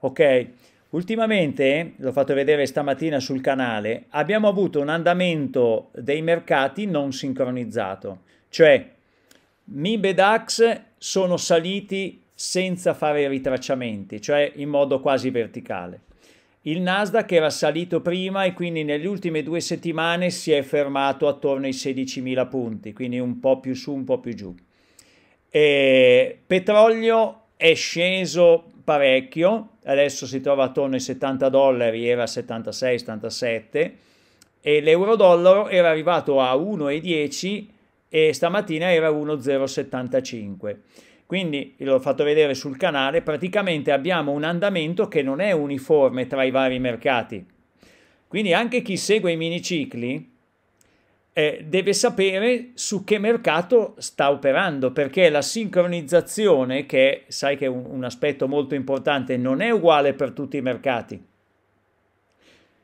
ok? Ultimamente, l'ho fatto vedere stamattina sul canale, abbiamo avuto un andamento dei mercati non sincronizzato, cioè MIB ed AX sono saliti senza fare ritracciamenti, cioè in modo quasi verticale. Il Nasdaq era salito prima e quindi nelle ultime due settimane si è fermato attorno ai 16.000 punti, quindi un po' più su, un po' più giù. E petrolio è sceso parecchio, adesso si trova attorno ai 70 dollari, era 76-77 e l'euro dollaro era arrivato a 1,10 e stamattina era 1,075. Quindi l'ho fatto vedere sul canale, praticamente abbiamo un andamento che non è uniforme tra i vari mercati. Quindi anche chi segue i minicicli eh, deve sapere su che mercato sta operando perché la sincronizzazione che sai che è un, un aspetto molto importante non è uguale per tutti i mercati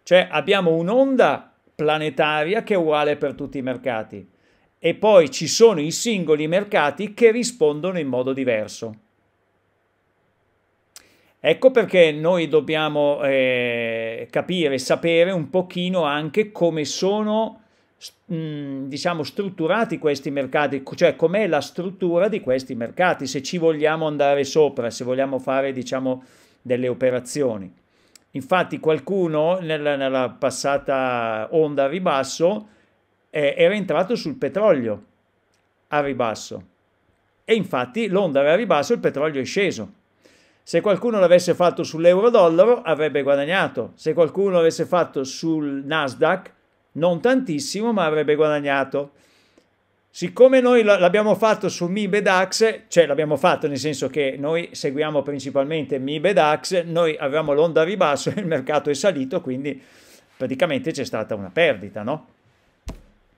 cioè abbiamo un'onda planetaria che è uguale per tutti i mercati e poi ci sono i singoli mercati che rispondono in modo diverso. Ecco perché noi dobbiamo eh, capire, sapere un pochino anche come sono Mm, diciamo strutturati questi mercati, cioè com'è la struttura di questi mercati, se ci vogliamo andare sopra, se vogliamo fare diciamo delle operazioni. Infatti qualcuno nella, nella passata onda a ribasso eh, era entrato sul petrolio a ribasso e infatti l'onda era a ribasso e il petrolio è sceso. Se qualcuno l'avesse fatto sull'euro-dollaro avrebbe guadagnato, se qualcuno l'avesse fatto sul Nasdaq non tantissimo, ma avrebbe guadagnato. Siccome noi l'abbiamo fatto su MIB DAX, cioè l'abbiamo fatto nel senso che noi seguiamo principalmente MIB DAX, noi avevamo l'onda a ribasso e il mercato è salito, quindi praticamente c'è stata una perdita, no?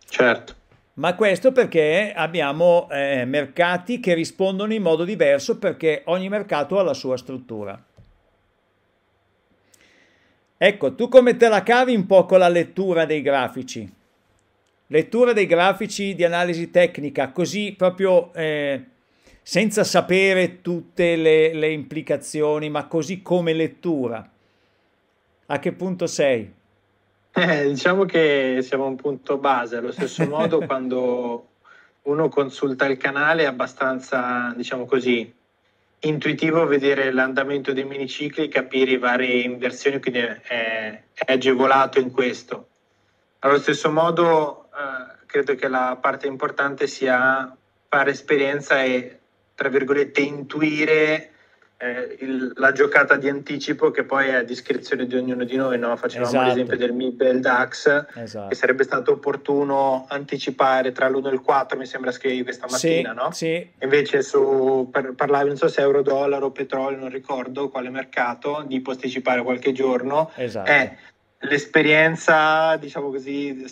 Certo. Ma questo perché abbiamo eh, mercati che rispondono in modo diverso perché ogni mercato ha la sua struttura. Ecco, tu come te la cavi un po' con la lettura dei grafici? Lettura dei grafici di analisi tecnica, così proprio eh, senza sapere tutte le, le implicazioni, ma così come lettura. A che punto sei? Eh, diciamo che siamo a un punto base, allo stesso modo quando uno consulta il canale è abbastanza, diciamo così, intuitivo vedere l'andamento dei minicicli, capire i vari inversioni, quindi è, è, agevolato in questo. Allo stesso modo eh, credo che la parte importante sia fare esperienza e, tra virgolette, intuire eh, il, la giocata di anticipo che poi è a discrezione di ognuno di noi, no? facevamo esatto. l'esempio del MIB e il DAX, esatto. che sarebbe stato opportuno anticipare tra l'1 e il 4, mi sembra scrivi questa mattina, sì, no? sì. invece su, per, parlavi, non so se euro, dollaro, petrolio, non ricordo quale mercato, di posticipare qualche giorno, esatto. Eh, l'esperienza, diciamo così,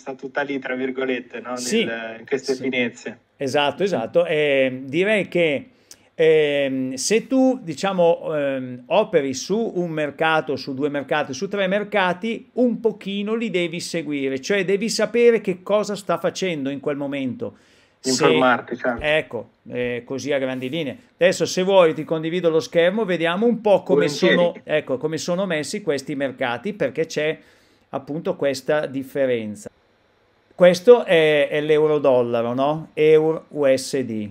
lì, tra virgolette, no? Nel, in queste sì. finezze. Esatto, esatto. E direi che eh, se tu diciamo ehm, operi su un mercato, su due mercati, su tre mercati, un pochino li devi seguire, cioè devi sapere che cosa sta facendo in quel momento. Informarti, se, certo. Ecco, eh, così a grandi linee. Adesso se vuoi ti condivido lo schermo, vediamo un po' come, sono, ecco, come sono messi questi mercati perché c'è appunto questa differenza. Questo è, è l'euro dollaro, no? Euro USD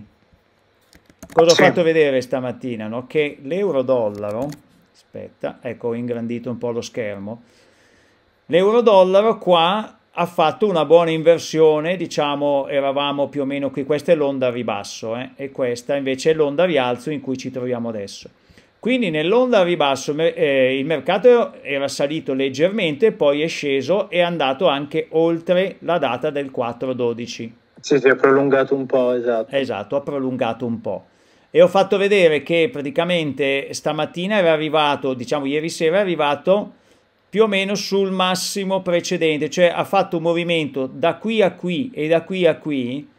cosa sì. ho fatto vedere stamattina? No? Che l'euro-dollaro, aspetta, ecco ho ingrandito un po' lo schermo, l'euro-dollaro qua ha fatto una buona inversione, diciamo eravamo più o meno qui, questa è l'onda ribasso eh? e questa invece è l'onda rialzo in cui ci troviamo adesso. Quindi nell'onda ribasso eh, il mercato era salito leggermente, poi è sceso e è andato anche oltre la data del 4-12. Sì, si è prolungato un po', esatto. Esatto, ha prolungato un po' e ho fatto vedere che praticamente stamattina era arrivato, diciamo ieri sera è arrivato più o meno sul massimo precedente, cioè ha fatto un movimento da qui a qui e da qui a qui,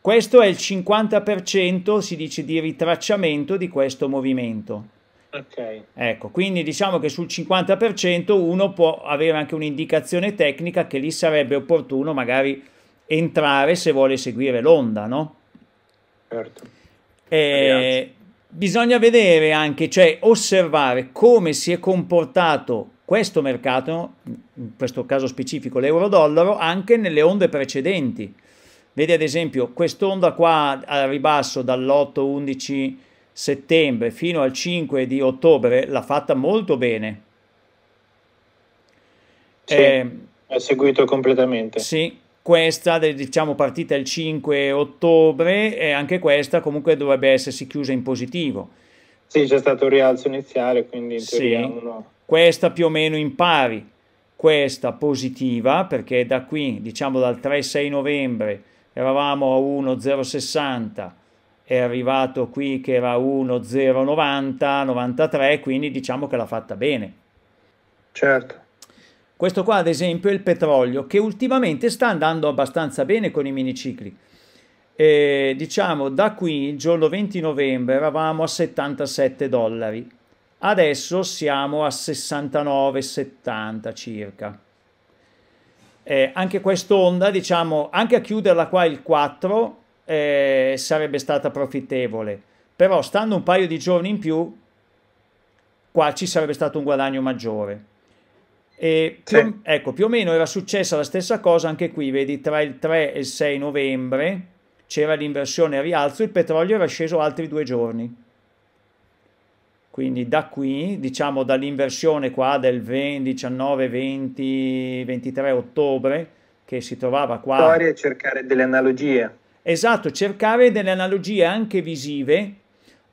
questo è il 50% si dice di ritracciamento di questo movimento. Okay. Ecco, quindi diciamo che sul 50% uno può avere anche un'indicazione tecnica che lì sarebbe opportuno magari entrare se vuole seguire l'onda, no? Certo. Eh, bisogna vedere anche, cioè osservare come si è comportato questo mercato, in questo caso specifico l'euro-dollaro, anche nelle onde precedenti. Vedi ad esempio quest'onda qua al ribasso dall'8-11 settembre fino al 5 di ottobre l'ha fatta molto bene. Sì, eh, ha seguito completamente. Sì, questa diciamo, partita il 5 ottobre e anche questa comunque dovrebbe essersi chiusa in positivo. Sì, c'è stato un rialzo iniziale, quindi in sì. uno... Questa più o meno in pari, questa positiva, perché da qui, diciamo dal 3-6 novembre, eravamo a 1,060, è arrivato qui che era 1,090, 93, quindi diciamo che l'ha fatta bene. Certo. Questo qua ad esempio è il petrolio che ultimamente sta andando abbastanza bene con i minicicli. E, diciamo da qui il giorno 20 novembre eravamo a 77 dollari adesso siamo a 69,70 circa eh, anche quest'onda diciamo anche a chiuderla qua il 4 eh, sarebbe stata profittevole però stando un paio di giorni in più qua ci sarebbe stato un guadagno maggiore e più, sì. ecco, più o meno era successa la stessa cosa anche qui, vedi, tra il 3 e il 6 novembre c'era l'inversione a rialzo, il petrolio era sceso altri due giorni. Quindi da qui, diciamo dall'inversione qua del 20, 19, 20, 23 ottobre, che si trovava qua... Storia e cercare delle analogie. Esatto, cercare delle analogie anche visive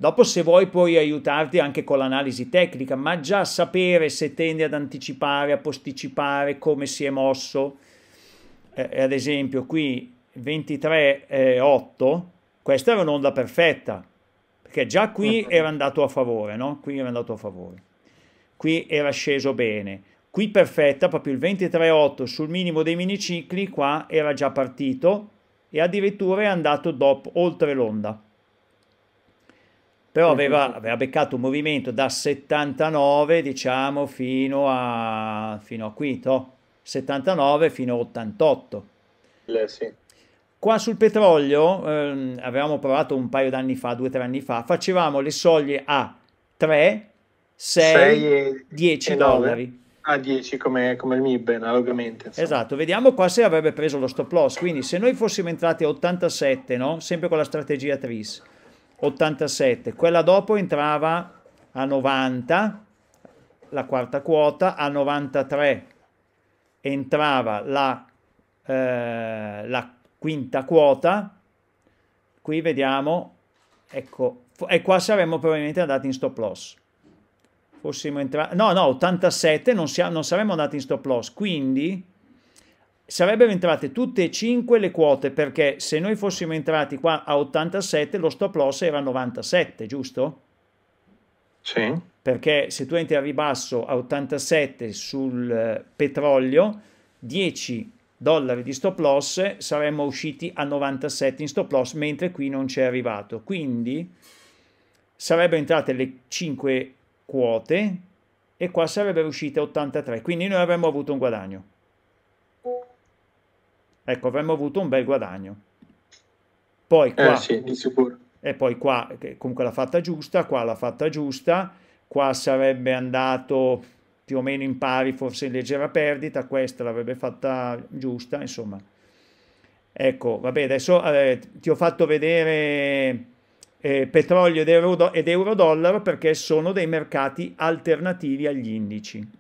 Dopo se vuoi puoi aiutarti anche con l'analisi tecnica, ma già sapere se tende ad anticipare, a posticipare, come si è mosso. Eh, ad esempio qui 23.8, eh, questa era un'onda perfetta, perché già qui certo. era andato a favore, no? Qui era andato a favore. Qui era sceso bene. Qui perfetta, proprio il 23.8 sul minimo dei minicicli, qua era già partito e addirittura è andato dopo, oltre l'onda però aveva, aveva, beccato un movimento da 79 diciamo fino a, fino a qui, to? 79 fino a 88. Le, eh, sì. Qua sul petrolio ehm, avevamo provato un paio d'anni fa, due o tre anni fa, facevamo le soglie a 3, 6, 6 10 dollari. A 10 come, come il MIB, analogamente. Insomma. Esatto, vediamo qua se avrebbe preso lo stop loss. Quindi se noi fossimo entrati a 87, no? sempre con la strategia TRIS, 87, quella dopo entrava a 90, la quarta quota, a 93 entrava la, eh, la quinta quota, qui vediamo, ecco, e qua saremmo probabilmente andati in stop loss. Fossimo entrati, no, no, 87 non, siamo, non saremmo andati in stop loss, quindi sarebbero entrate tutte e cinque le quote perché se noi fossimo entrati qua a 87 lo stop loss era 97 giusto? Sì. Perché se tu entri a ribasso a 87 sul eh, petrolio 10 dollari di stop loss saremmo usciti a 97 in stop loss mentre qui non c'è arrivato quindi sarebbero entrate le 5 quote e qua sarebbero uscite 83 quindi noi avremmo avuto un guadagno ecco, avremmo avuto un bel guadagno. Poi eh, qua, eh, sì, di sicuro. E poi qua, comunque l'ha fatta giusta, qua l'ha fatta giusta, qua sarebbe andato più o meno in pari, forse in leggera perdita, questa l'avrebbe fatta giusta, insomma. Ecco, vabbè, adesso eh, ti ho fatto vedere eh, petrolio ed euro, ed euro dollaro perché sono dei mercati alternativi agli indici.